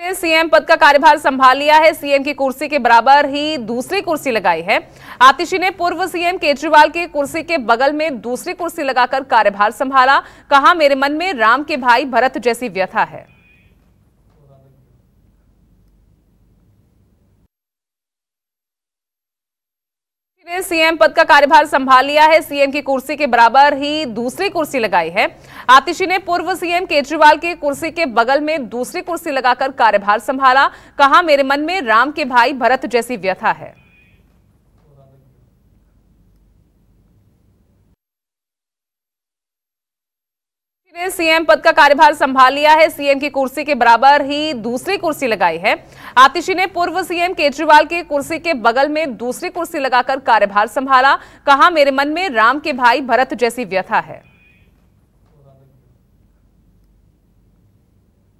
ने सीएम पद का कार्यभार संभाल लिया है सीएम की कुर्सी के बराबर ही दूसरी कुर्सी लगाई है आतिशी ने पूर्व सीएम केजरीवाल की के कुर्सी के बगल में दूसरी कुर्सी लगाकर कार्यभार संभाला कहा मेरे मन में राम के भाई भरत जैसी व्यथा है ने सीएम पद का कार्यभार संभाल लिया है सीएम की कुर्सी के बराबर ही दूसरी कुर्सी लगाई है आतिशी ने पूर्व सीएम केजरीवाल की के कुर्सी के बगल में दूसरी कुर्सी लगाकर कार्यभार संभाला कहा मेरे मन में राम के भाई भरत जैसी व्यथा है ने सीएम पद का कार्यभार संभाल लिया है सीएम की कुर्सी के बराबर ही दूसरी कुर्सी लगाई है आतिशी ने पूर्व सीएम केजरीवाल की के कुर्सी के बगल में दूसरी कुर्सी लगाकर कार्यभार संभाला कहा मेरे मन में राम के भाई भरत जैसी व्यथा है